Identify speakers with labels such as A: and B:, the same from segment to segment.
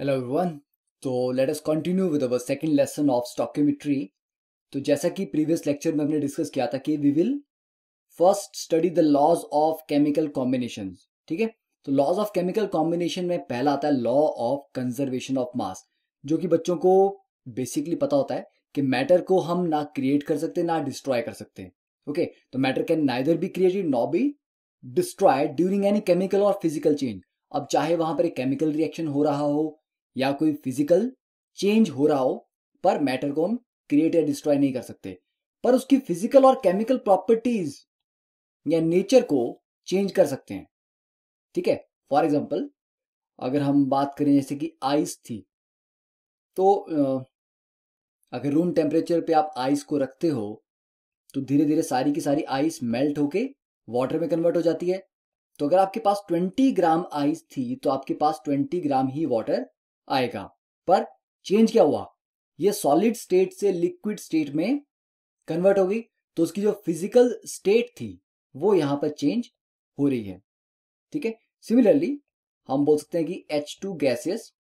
A: Hello everyone तो let us continue with our second lesson of stoichiometry तो जैसा कि प्रीवियस लेक्चर में हमने डिस्कस किया था कि we will first study the laws of chemical combination ठीक है तो लॉज ऑफ केमिकल कॉम्बिनेशन में पहला आता है law of conservation of mass जो कि बच्चों को बेसिकली पता होता है कि मैटर को हम ना क्रिएट कर सकते ना डिस्ट्रॉय कर सकते ओके okay? तो matter can neither be created nor be destroy during any chemical और फिजिकल चेंज अब चाहे वहां पर एक केमिकल रिएक्शन हो रहा हो या कोई फिजिकल चेंज हो रहा हो पर मैटर को हम क्रिएट या डिस्ट्रॉय नहीं कर सकते पर उसकी फिजिकल और केमिकल प्रॉपर्टीज या नेचर को चेंज कर सकते हैं ठीक है फॉर एग्जाम्पल अगर हम बात करें जैसे कि आइस थी तो अगर रूम टेम्परेचर पे आप आइस को रखते हो तो धीरे धीरे सारी की सारी आइस मेल्ट होके वाटर में कन्वर्ट हो जाती है तो अगर आपके पास 20 ग्राम आइस थी तो आपके पास 20 ग्राम ही वाटर आएगा पर चेंज क्या हुआ ये सॉलिड स्टेट से लिक्विड स्टेट में कन्वर्ट हो गई तो उसकी जो फिजिकल स्टेट थी वो यहां पर चेंज हो रही है ठीक है सिमिलरली हम बोल सकते हैं कि H two gases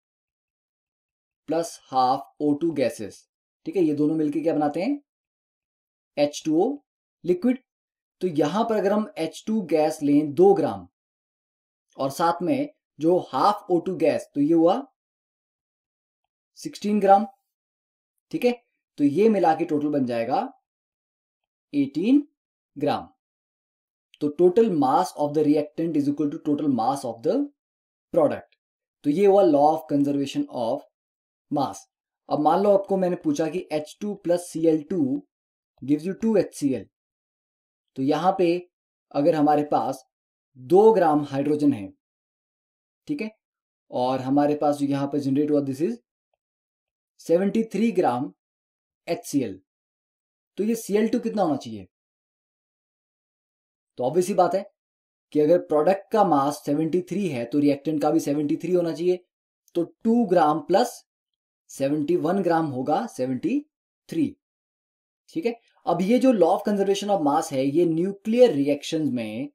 A: plus half O two gases ठीक है ये दोनों मिलके क्या बनाते हैं एच टू ओ लिक्विड तो यहां पर अगर हम एच टू गैस लें दो ग्राम और साथ में जो हाफ ओ टू गैस तो ये हुआ सिक्सटीन ग्राम ठीक है तो ये मिला के टोटल बन जाएगा एटीन ग्राम तो total mass of the reactant is equal to total mass of the product तो ये हुआ law of conservation of mass अब मान लो आपको मैंने पूछा कि H two plus C L two give you two H C L तो यहां पे अगर हमारे पास दो ग्राम हाइड्रोजन है ठीक है और हमारे पास जो यहां पर जनरेट हुआ दिस इज 73 ग्राम एच तो ये Cl2 कितना होना चाहिए तो ही बात है कि अगर प्रोडक्ट का मास 73 है तो रिएक्टेंट का भी 73 होना चाहिए तो 2 ग्राम प्लस 71 ग्राम होगा 73 ठीक है अब ये जो law of conservation of mass है ये न्यूक्लियर रिएक्शन में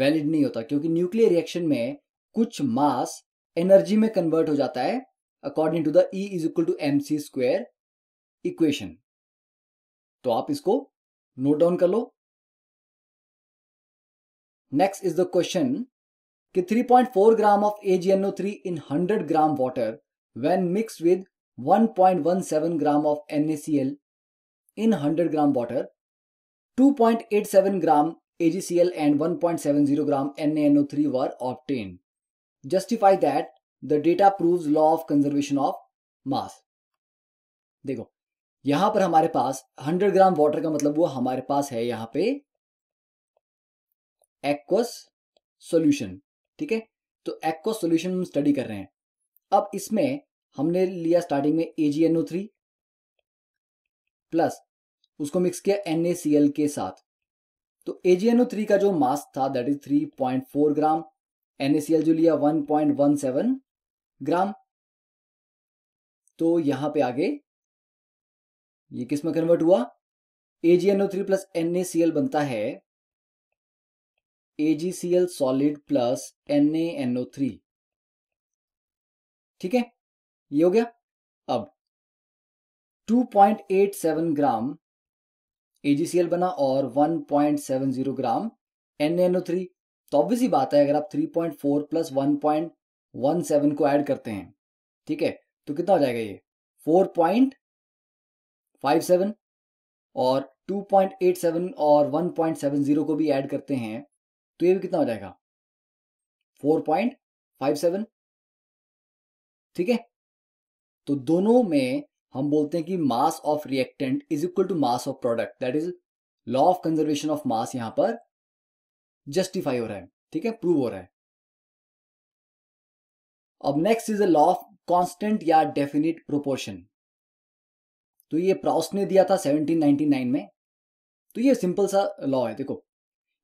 A: वैलिड नहीं होता क्योंकि न्यूक्लियर रिएक्शन में कुछ मास एनर्जी में कन्वर्ट हो जाता है According to the E is equal to MC square तो आप इसको note down. कर लो Next is the question कि 3.4 gram of AgNO3 in 100 gram water when mixed with 1.17 gram of NaCl in 100 gram water, 2.87 gram AgCl and 1.70 gram NaNO3 were obtained. Justify that the data prove law of conservation of mass देखो यहां पर हमारे पास 100 gram water का मतलब वो हमारे पास है यहां पे एक्वस सॉल्यूशन ठीक है तो एक्वस सॉल्यूशन हम स्टडी कर रहे हैं अब इसमें हमने लिया स्टार्टिंग में ए थ्री प्लस उसको मिक्स किया एन के साथ तो ए थ्री का जो मास था दैट इज 3.4 ग्राम एन जो लिया ग्राम तो यहां पे आगे ये किस में कन्वर्ट हुआ एजीएनओ थ्री प्लस एनएसीएल बनता है AgCl solid plus NaNO3 three ठीक है ये हो गया अब 2.87 ग्राम AgCl बना और 1.70 ग्राम NaNO3 थ्री तो ही बात है अगर आप 3.4 प्लस वन सेवन को ऐड करते हैं ठीक है तो कितना हो जाएगा ये फोर पॉइंट फाइव सेवन और टू पॉइंट एट सेवन और वन पॉइंट सेवन जीरो को भी ऐड करते हैं तो ये भी कितना हो जाएगा फोर पॉइंट फाइव सेवन ठीक है तो दोनों में हम बोलते हैं कि mass of reactant is equal to mass of product that is law of conservation of mass यहां पर जस्टिफाई हो रहा है ठीक है प्रूव हो रहा है अब next is a law of constant या डेफिनेट प्रोपोर्शन तो ये प्राउस ने दिया था 1799 में तो ये सिंपल सा लॉ है देखो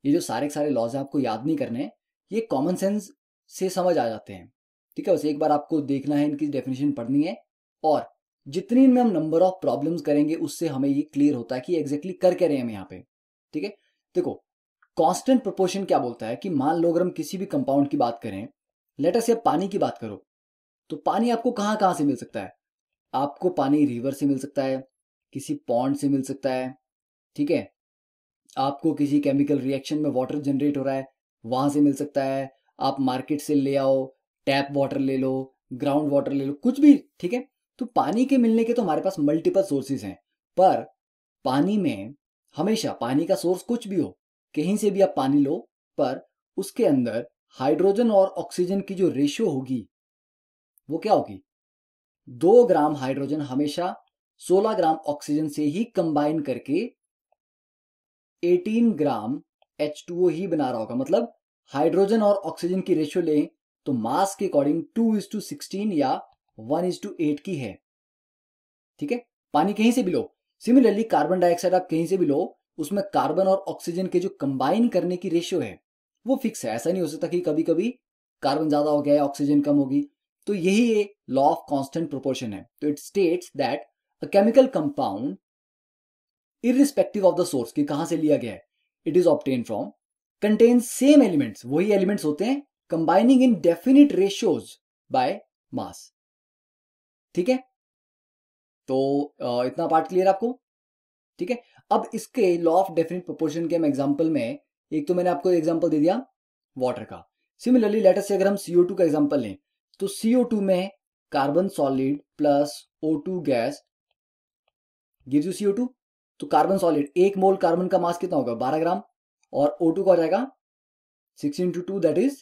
A: ये जो सारे सारे लॉज हैं आपको याद नहीं करने हैं ये कॉमन सेंस से समझ आ जाते हैं ठीक है बस एक बार आपको देखना है इनकी डेफिनेशन पढ़नी है और जितनी इनमें हम नंबर ऑफ प्रॉब्लम्स करेंगे उससे हमें ये क्लियर होता है कि एग्जैक्टली कर कह रहे हैं हम यहाँ पे ठीक है देखो कांस्टेंट प्रोपोर्शन क्या बोलता है कि मान लो अगर हम किसी भी कंपाउंड की बात करें लेटस या पानी की बात करो तो पानी आपको कहाँ कहाँ से मिल सकता है आपको पानी रिवर से मिल सकता है किसी पॉन्ड से मिल सकता है ठीक है आपको किसी केमिकल रिएक्शन में वाटर जनरेट हो रहा है वहां से मिल सकता है आप मार्केट से ले आओ टैप वाटर ले लो ग्राउंड वाटर ले लो कुछ भी ठीक है तो पानी के मिलने के तो हमारे पास मल्टीपल सोर्सेज हैं पर पानी में हमेशा पानी का सोर्स कुछ भी हो कहीं से भी आप पानी लो पर उसके अंदर हाइड्रोजन और ऑक्सीजन की जो रेशियो होगी वो क्या होगी दो ग्राम हाइड्रोजन हमेशा 16 ग्राम ऑक्सीजन से ही कंबाइन करके 18 ग्राम टू ही बना रहा होगा मतलब हाइड्रोजन और ऑक्सीजन की रेशियो लें तो मास के according to is to sixteen या वन इज टू एट की है ठीक है पानी कहीं से भी लो सिमिलरली कार्बन डाइऑक्साइड आप कहीं से भी लो उसमें कार्बन और ऑक्सीजन के जो कंबाइन करने की रेशियो है वो फिक्स है ऐसा नहीं हो सकता कि कभी कभी कार्बन ज्यादा हो गया है ऑक्सीजन कम होगी तो यही ये लॉ ऑफ कॉन्स्टेंट प्रोपोर्शन है तो it states that a chemical compound irrespective of the source कि कहां से लिया गया है it is obtained from contain same elements वही एलिमेंट्स होते हैं combining in definite ratios by mass ठीक है तो इतना पार्ट क्लियर आपको ठीक है अब इसके लॉ ऑफ डेफिनेट प्रोपोर्शन के हम एग्जाम्पल में एक तो मैंने आपको एग्जाम्पल दे दिया वाटर का सिमिलरली लेटर से अगर हम सीओ का एग्जाम्पल लें तो C O carbon solid plus O gas give you C O carbon solid एक मोल कार्बन का मास कितना होगा 12 ग्राम और ओ टू का हो जाएगा six into two that is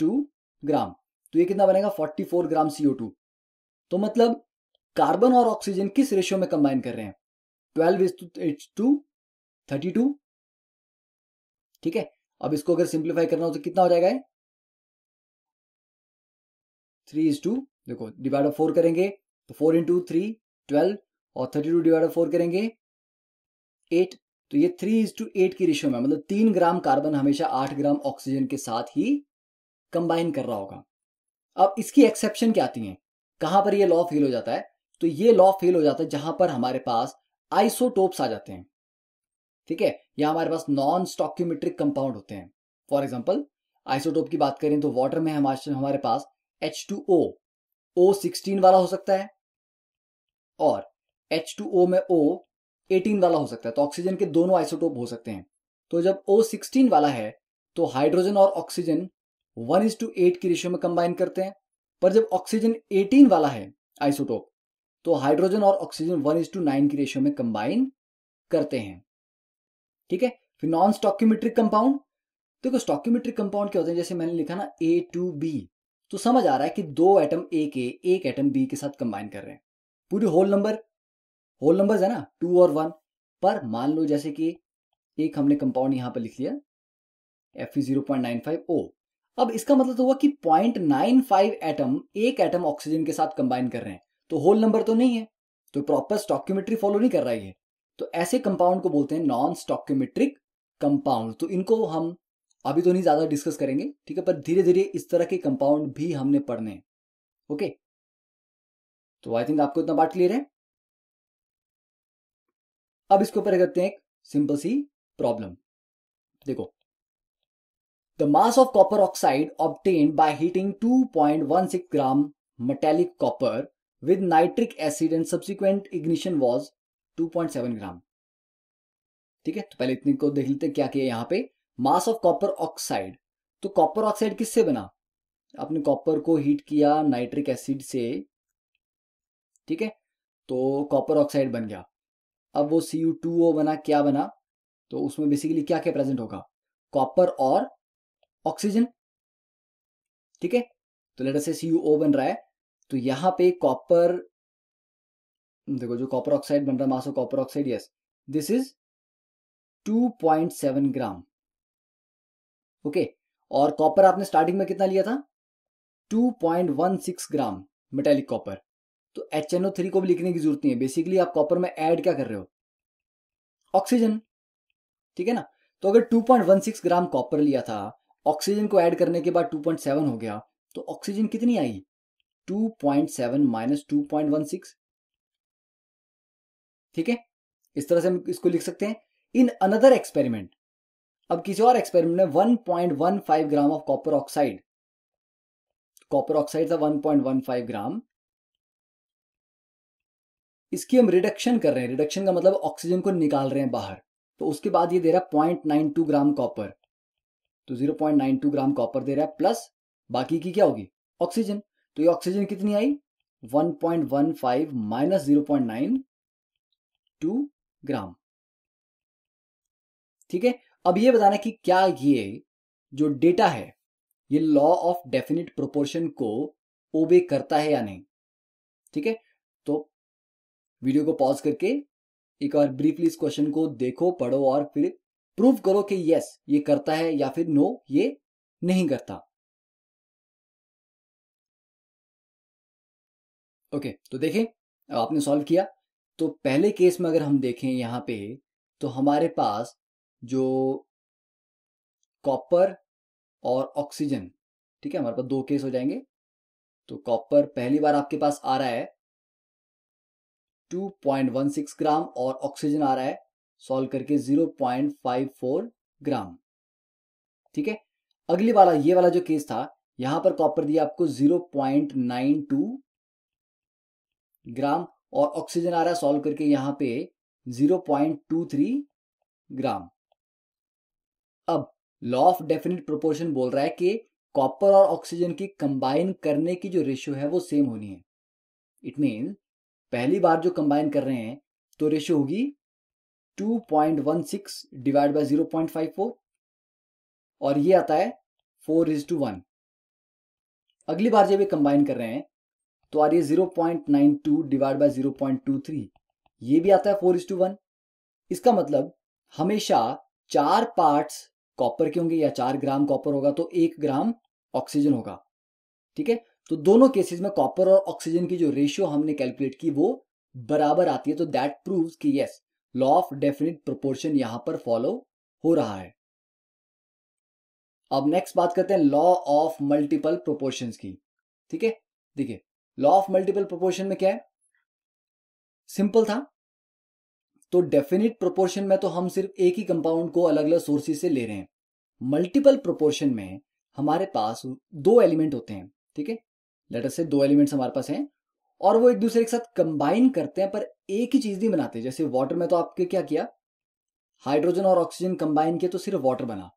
A: two gram तो ये कितना बनेगा 44 ग्राम सीओ टू तो मतलब कार्बन और ऑक्सीजन किस रेशियो में कंबाइन कर रहे हैं twelve is to is to thirty two ठीक है अब इसको अगर सिंप्लीफाई करना हो तो कितना हो जाएगा three is to two divide of four करेंगे तो फोर इंटू थ्री ट्वेल्व और thirty two divide of four करेंगे एट तो ये थ्री इज टू एट की रेशियो में मतलब तीन ग्राम कार्बन हमेशा आठ ग्राम ऑक्सीजन के साथ ही कंबाइन कर रहा होगा अब इसकी एक्सेप्शन क्या आती है कहां पर ये लॉ फेल हो जाता है तो ये लॉ फेल हो जाता है जहां पर हमारे पास आइसोटोप्स आ जाते हैं ठीक है या हमारे पास नॉन स्टॉक्यूमेट्रिक कंपाउंड होते हैं फॉर एग्जाम्पल आइसोटोप की बात करें तो वाटर में हमारे हमारे पास H two O O sixteen वाला हो सकता है और एच टू ओ में ओ एटीन वाला हो सकता है तो ऑक्सीजन के दोनों आइसोटोप हो सकते हैं तो जब ओ सिक्सटीन वाला है तो हाइड्रोजन और oxygen one is to eight की रेशियो में कंबाइन करते हैं पर जब ऑक्सीजन एटीन वाला है आइसोटोप तो हाइड्रोजन और oxygen one is to nine की रेशियो में कंबाइन करते हैं ठीक है फिर नॉन स्टॉक्यूमेट्रिक कंपाउंड देखो स्टॉक्यूमेट्रिक कंपाउंड क्या होते हैं जैसे मैंने लिखा ना ए टू बी तो समझ आ रहा है कि दो एटम ए के एक एटम बी के साथ कंबाइन कर रहे हैं पूरे होल नंबर होल नंबर है ना टू और वन पर मान लो जैसे कि एक हमने कंपाउंड यहां पर लिख लिया F zero point nine five O अब इसका मतलब तो हुआ कि पॉइंट नाइन फाइव एटम एक एटम ऑक्सीजन के साथ कंबाइन कर रहे हैं तो होल नंबर तो नहीं है तो प्रॉपर स्टॉक्यूमेट्री फॉलो नहीं कर रहा है तो ऐसे कंपाउंड को बोलते हैं नॉन स्टॉक्योमेट्रिक कंपाउंड तो इनको हम अभी तो नहीं ज़्यादा डिस्कस करेंगे ठीक है पर धीरे धीरे इस तरह के कंपाउंड भी हमने पढ़ने हैं ओके तो आई थिंक आपको इतना बात क्लियर है अब इसके ऊपर करते हैं एक सिंपल सी प्रॉब्लम देखो the mass of copper oxide obtained by heating 2.16 gram metallic copper with nitric acid and subsequent ignition was 2.7 gram ठीक है तो पहले इतने को देख लेते हैं क्या किया यहां पे मास ऑफ कॉपर ऑक्साइड तो कॉपर ऑक्साइड किससे बना आपने कॉपर को हीट किया नाइट्रिक एसिड से ठीक है तो कॉपर ऑक्साइड बन गया अब वो सी यू टू ओ बना क्या बना तो उसमें बेसिकली क्या क्या प्रेजेंट होगा कॉपर और ऑक्सीजन ठीक है तो लेटर से सी यू ओ बन रहा है तो यहां पे कॉपर देखो जो कॉपर ऑक्साइड बन रहा mass of copper oxide yes this is 2.7 gram okay okay. और कॉपर आपने स्टार्टिंग में कितना लिया था 2.16 ग्राम मेटेलिक कॉपर तो एच एन ओ थ्री को भी लिखने की जरूरत नहीं है बेसिकली आप कॉपर में ऐड क्या कर रहे हो ऑक्सीजन ठीक है ना तो अगर 2.16 ग्राम कॉपर लिया था ऑक्सीजन को ऐड करने के बाद 2.7 हो गया तो ऑक्सीजन कितनी आई 2.7 माइनस सिक्स ठीक है इस तरह से हम इसको लिख सकते हैं इन अनदर एक्सपेरिमेंट अब किसी और एक्सपेरिमेंट में 1.15 gram of copper oxide copper oxide था 1.15 ग्राम इसकी हम रिडक्शन कर रहे हैं रिडक्शन का मतलब ऑक्सीजन को निकाल रहे हैं बाहर तो उसके बाद ये दे रहा है point nine two gram copper तो zero point nine two gram copper दे रहा है प्लस बाकी की क्या होगी ऑक्सीजन तो ये ऑक्सीजन कितनी आई 1.15 minus zero point nine two gram ठीक है अब ये बताना कि क्या ये जो डेटा है ये लॉ ऑफ डेफिनेट प्रोपोर्शन को ओबे करता है या नहीं ठीक है तो वीडियो को पॉज करके एक बार ब्रीफली इस क्वेश्चन को देखो पढ़ो और फिर प्रूव करो कि यस ये करता है या फिर नो ये नहीं करता ओके तो देखें आपने सॉल्व किया तो पहले केस में अगर हम देखें यहां पे तो हमारे पास जो कॉपर और ऑक्सीजन ठीक है हमारे पास दो केस हो जाएंगे तो कॉपर पहली बार आपके पास आ रहा है 2.16 ग्राम और ऑक्सीजन आ रहा है सॉल्व करके 0.54 ग्राम ठीक है अगली वाला ये वाला जो केस था यहां पर कॉपर दिया आपको 0.92 ग्राम और ऑक्सीजन आ रहा है सॉल्व करके यहां पे 0.23 ग्राम अब लॉ ऑफ डेफिनेट प्रोपोर्शन बोल रहा है कि कॉपर और ऑक्सीजन की कंबाइन करने की जो रेशियो है वो सेम होनी है इट मीन पहली बार जो कंबाइन कर रहे हैं तो रेशियो होगी 2.16 डिवाइड बाय फोर और ये आता है फोर इज टू वन अगली बार जब ये कंबाइन कर रहे हैं तो आ रही है zero point nine two divide by zero point two three ये भी आता है फोर इज टू वन इसका मतलब हमेशा चार पार्ट्स कॉपर के होंगे या चार ग्राम कॉपर होगा तो एक ग्राम ऑक्सीजन होगा ठीक है तो दोनों केसेस में कॉपर और ऑक्सीजन की जो रेशियो हमने कैलकुलेट की वो बराबर आती है तो दैट प्रूव्स कि yes law of definite proportion यहां पर फॉलो हो रहा है अब नेक्स्ट बात करते हैं लॉ ऑफ मल्टीपल प्रोपोर्शंस की ठीक है देखिए लॉ ऑफ मल्टीपल प्रोपोर्शन में क्या है सिंपल था तो डेफिनेट प्रोपोर्शन में तो हम सिर्फ एक ही कंपाउंड को अलग अलग सोर्सेज से ले रहे हैं मल्टीपल प्रोपोर्शन में हमारे पास दो एलिमेंट होते हैं ठीक है लेटर से दो एलिमेंट्स हमारे पास हैं और वो एक दूसरे के साथ कंबाइन करते हैं पर एक ही चीज नहीं बनाते जैसे वाटर में तो आपके क्या किया हाइड्रोजन और ऑक्सीजन कंबाइन किया तो सिर्फ वाटर बना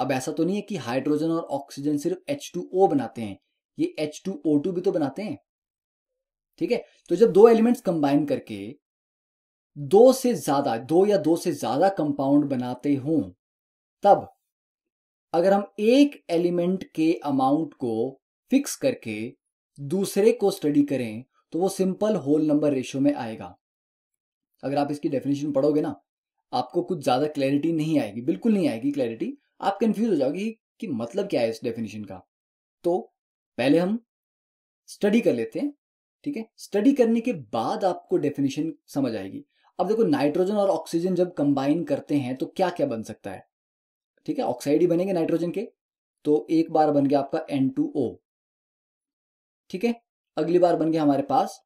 A: अब ऐसा तो नहीं है कि हाइड्रोजन और ऑक्सीजन सिर्फ एच बनाते हैं ये टू भी तो बनाते हैं ठीक है तो जब दो एलिमेंट्स कंबाइन करके दो से ज्यादा दो या दो से ज्यादा कंपाउंड बनाते हों तब अगर हम एक एलिमेंट के अमाउंट को फिक्स करके दूसरे को स्टडी करें तो वो सिंपल होल नंबर रेशियो में आएगा अगर आप इसकी डेफिनेशन पढ़ोगे ना आपको कुछ ज्यादा क्लैरिटी नहीं आएगी बिल्कुल नहीं आएगी क्लैरिटी आप कंफ्यूज हो जाओगे कि मतलब क्या है इस डेफिनेशन का तो पहले हम स्टडी कर लेते हैं ठीक है स्टडी करने के बाद आपको डेफिनेशन समझ आएगी अब देखो नाइट्रोजन और ऑक्सीजन जब कंबाइन करते हैं तो क्या क्या बन सकता है ठीक है ऑक्साइड ही बनेंगे नाइट्रोजन के तो एक बार बन गया आपका एन टू ओ ठीक है अगली बार बन गया हमारे पास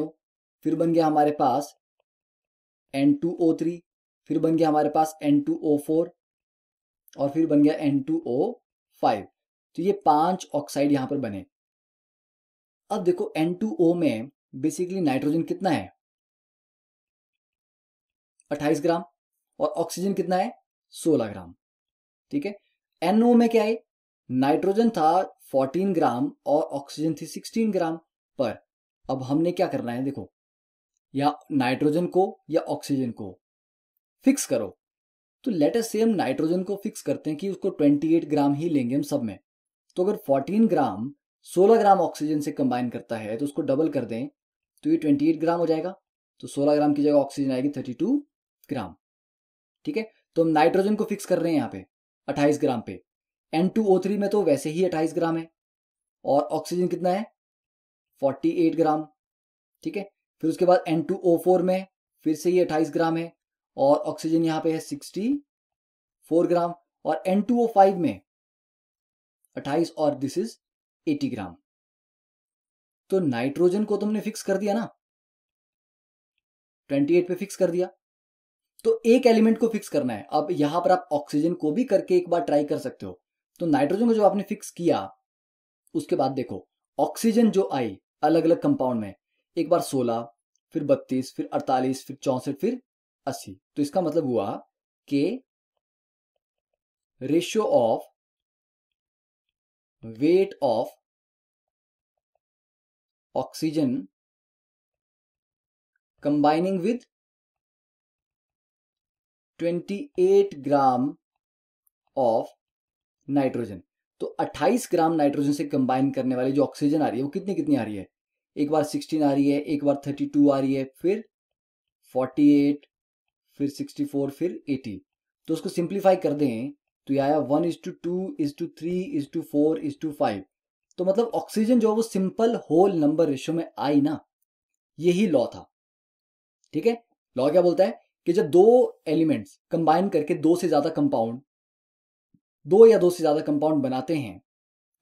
A: ओ फिर बन गया हमारे पास एन टू ओ थ्री फिर बन गया हमारे पास एन टू ओ फोर और फिर बन गया एन टू ओ फाइव तो ये पांच ऑक्साइड यहां पर बने अब देखो एन टू ओ में बेसिकली नाइट्रोजन कितना है 28 ग्राम और ऑक्सीजन कितना है 16 ग्राम ठीक है एनओ में क्या है नाइट्रोजन था 14 ग्राम और ऑक्सीजन थी 16 ग्राम पर अब हमने क्या करना है देखो या नाइट्रोजन को या ऑक्सीजन को फिक्स करो तो लेटर सेम नाइट्रोजन को फिक्स करते हैं कि उसको 28 ग्राम ही लेंगे हम सब में तो अगर 14 ग्राम 16 ग्राम ऑक्सीजन से कंबाइन करता है तो उसको डबल कर दें तो ये 28 ग्राम हो जाएगा तो 16 ग्राम की जगह ऑक्सीजन आएगी 32 ग्राम ठीक है तो हम नाइट्रोजन को फिक्स कर रहे हैं यहाँ पे 28 ग्राम पे एन में तो वैसे ही अट्ठाईस ग्राम है और ऑक्सीजन कितना है फोर्टी ग्राम ठीक है फिर उसके बाद एन में फिर से ये अट्ठाईस ग्राम है और ऑक्सीजन यहाँ पे है सिक्सटी फोर ग्राम और एन टू ओ फाइव में अट्ठाईस और दिस इज एटी ग्राम तो नाइट्रोजन को तुमने फिक्स कर दिया ना ट्वेंटी एट पे फिक्स कर दिया तो एक एलिमेंट को फिक्स करना है अब यहां पर आप ऑक्सीजन को भी करके एक बार ट्राई कर सकते हो तो नाइट्रोजन को जो आपने फिक्स किया उसके बाद देखो ऑक्सीजन जो आई अलग अलग कंपाउंड में एक बार सोलह फिर बत्तीस फिर अड़तालीस फिर चौसठ फिर अस्सी तो इसका मतलब हुआ कि ratio of weight of oxygen combining with 28 gram of nitrogen तो 28 ग्राम नाइट्रोजन से कंबाइन करने वाली जो ऑक्सीजन आ रही है वो कितनी कितनी आ रही है एक बार 16 आ रही है एक बार 32 आ रही है फिर 48 फिर 64 फिर 80 तो उसको सिंप्लीफाई कर दें तो यह आया one is to two is to three is to four is to five तो मतलब ऑक्सीजन जो वो सिंपल होल नंबर रेशो में आई ना यही लॉ था ठीक है लॉ क्या बोलता है कि जब दो एलिमेंट्स कंबाइन करके दो से ज्यादा कंपाउंड दो या दो से ज्यादा कंपाउंड बनाते हैं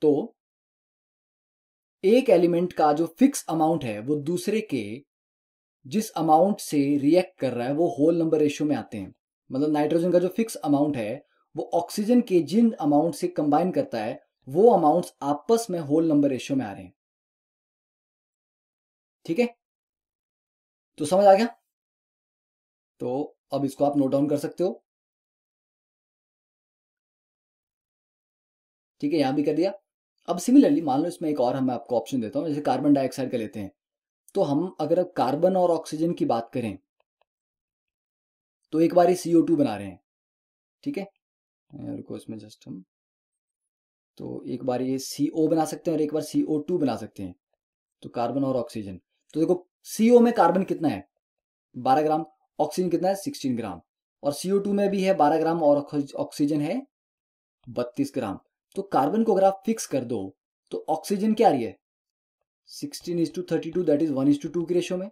A: तो एक एलिमेंट का जो फिक्स अमाउंट है वो दूसरे के जिस अमाउंट से रिएक्ट कर रहा है वो होल नंबर रेशियो में आते हैं मतलब नाइट्रोजन का जो फिक्स अमाउंट है वो ऑक्सीजन के जिन अमाउंट से कंबाइन करता है वो अमाउंट्स आपस में होल नंबर रेशियो में आ रहे हैं ठीक है तो समझ आ गया तो अब इसको आप नोट डाउन कर सकते हो ठीक है यहां भी कर दिया अब सिमिलरली मान लो इसमें एक और हम आपको ऑप्शन देता हूं जैसे कार्बन डाइऑक्साइड का लेते हैं तो हम अगर अब कार्बन और ऑक्सीजन की बात करें तो एक बार ही सीओ टू बना रहे हैं ठीक है रुको इसमें जस्ट हम तो एक बार ये सी ओ बना सकते हैं और एक बार सी ओ टू बना सकते हैं तो कार्बन और ऑक्सीजन तो देखो सी ओ में कार्बन कितना है बारह ग्राम ऑक्सीजन कितना है सिक्सटीन ग्राम और सी ओ टू में भी है बारह ग्राम और ऑक्सीजन है बत्तीस ग्राम तो कार्बन को अगर आप फिक्स कर दो तो ऑक्सीजन क्या आ रही है sixteen is to thirty two that is one is to two की रेशियो में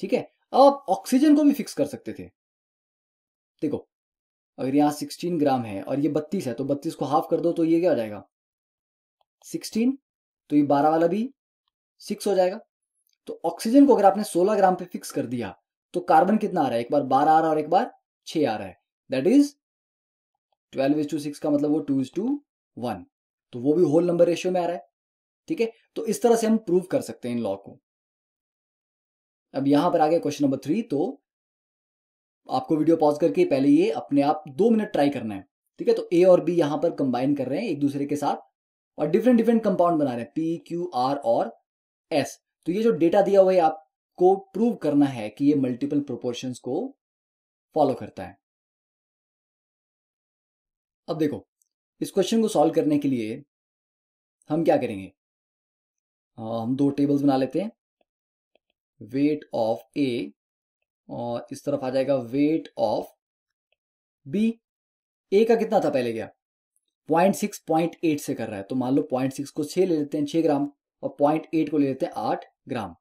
A: ठीक है अब आप ऑक्सीजन को भी फिक्स कर सकते थे देखो अगर यहाँ सिक्सटीन ग्राम है और ये बत्तीस है तो बत्तीस को हाफ कर दो तो ये क्या हो जाएगा सिक्सटीन तो ये बारह वाला भी सिक्स हो जाएगा तो ऑक्सीजन को अगर आपने सोलह ग्राम पे फिक्स कर दिया तो कार्बन कितना आ रहा है एक बार बारह आ रहा है और एक बार छह आ रहा है that is twelve is to six का मतलब वो टू इज टू वन तो वो भी होल नंबर रेशियो में आ रहा है ठीक है तो इस तरह से हम प्रूव कर सकते हैं इन लॉ को अब यहां पर आ गया क्वेश्चन नंबर थ्री तो आपको वीडियो पॉज करके पहले ये अपने आप दो मिनट ट्राई करना है ठीक है तो ए और बी यहां पर कंबाइन कर रहे हैं एक दूसरे के साथ और डिफरेंट डिफरेंट कंपाउंड बना रहे हैं पी क्यू आर और एस तो ये जो डेटा दिया हुआ है आपको प्रूव करना है कि ये मल्टीपल प्रोपोर्शन को फॉलो करता है अब देखो इस क्वेश्चन को सॉल्व करने के लिए हम क्या करेंगे आ, हाँ, हम दो टेबल्स बना लेते हैं वेट ऑफ ए और इस तरफ आ जाएगा वेट ऑफ बी ए का कितना था पहले गया पॉइंट सिक्स पॉइंट एट से कर रहा है तो मान लो पॉइंट सिक्स को छः ले लेते हैं छः ग्राम और पॉइंट एट को ले लेते हैं आठ ग्राम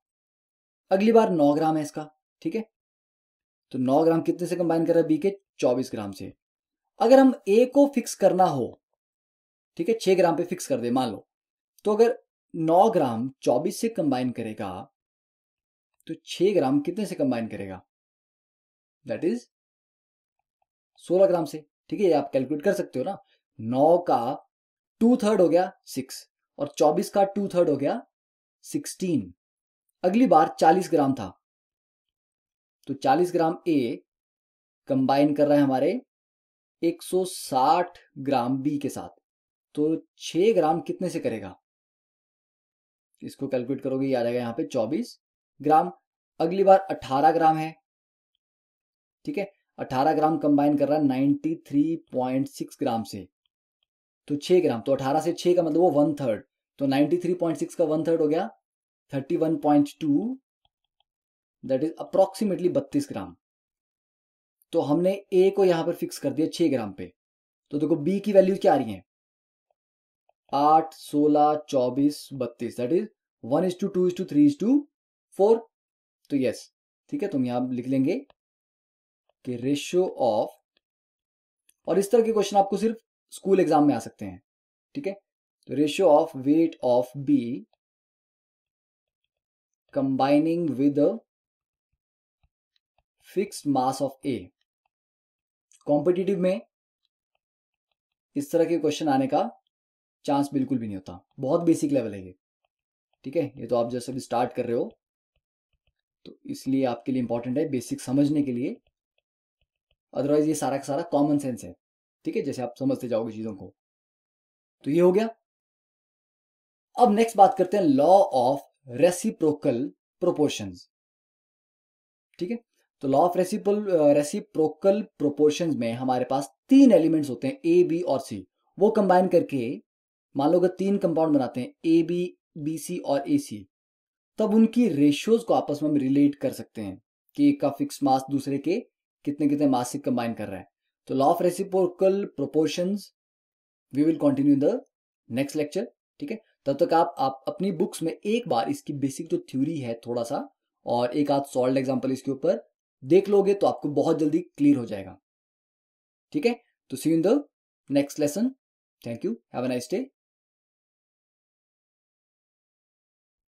A: अगली बार नौ ग्राम है इसका ठीक है तो नौ ग्राम कितने से कंबाइन कर रहा है बी के चौबीस ग्राम से अगर हम ए को फिक्स करना हो ठीक है छः ग्राम पे फिक्स कर दे मान लो तो अगर नौ ग्राम चौबीस से कंबाइन करेगा तो छः ग्राम कितने से कंबाइन करेगा दैट इज सोलह ग्राम से ठीक है आप कैलकुलेट कर सकते हो ना नौ का टू थर्ड हो गया सिक्स और चौबीस का टू थर्ड हो गया सिक्सटीन अगली बार चालीस ग्राम था तो चालीस ग्राम ए कंबाइन कर रहा है हमारे एक सौ साठ ग्राम बी के साथ तो छह ग्राम कितने से करेगा इसको कैलकुलेट करोगे ये आ जाएगा यहाँ पे चौबीस ग्राम अगली बार अठारह ग्राम है ठीक है 18 ग्राम कंबाइन कर रहा है 93.6 ग्राम से तो 6 ग्राम तो 18 से 6 का मतलब वो वन थर्ड तो 93.6 का वन थर्ड हो गया 31.2 दैट इज अप्रोक्सीमेटली बत्तीस ग्राम तो हमने ए को यहां पर फिक्स कर दिया 6 ग्राम पे तो देखो बी की वैल्यूज क्या आ रही है आठ सोलह चौबीस बत्तीस that is one is to two is to three is to four तो यस ठीक है तुम तो यहां लिख लेंगे कि रेशियो ऑफ और इस तरह के क्वेश्चन आपको सिर्फ स्कूल एग्जाम में आ सकते हैं ठीक है तो ratio of weight of B combining with fixed mass of A competitive में इस तरह के क्वेश्चन आने का चांस बिल्कुल भी नहीं होता बहुत बेसिक लेवल है ये ठीक है ये तो आप जैसे भी स्टार्ट कर रहे हो तो इसलिए आपके लिए इंपॉर्टेंट है बेसिक समझने के लिए अदरवाइज ये सारा का सारा कॉमन सेंस है ठीक है जैसे आप समझते जाओगे चीजों को तो ये हो गया अब नेक्स्ट बात करते हैं लॉ ऑफ रेसिप्रोकल प्रोपोर्शन ठीक है तो law of reciprocal reciprocal proportion में हमारे पास तीन एलिमेंट्स होते हैं ए बी और सी वो कंबाइन करके मान लो अगर तीन कंपाउंड बनाते हैं ए बी बी सी और ए सी तब उनकी रेशियोज को आपस में हम रिलेट कर सकते हैं कि एक का फिक्स मास दूसरे के कितने कितने मासिक कंबाइन कर रहा है तो law of reciprocal proportion we will continue the next lecture ठीक है तब तक आप आप अपनी बुक्स में एक बार इसकी बेसिक जो थ्योरी है थोड़ा सा और एक आध सॉल्ड एग्जाम्पल इसके ऊपर देख लोगे तो आपको बहुत जल्दी क्लियर हो जाएगा ठीक है तो see in the next lesson thank you have a nice day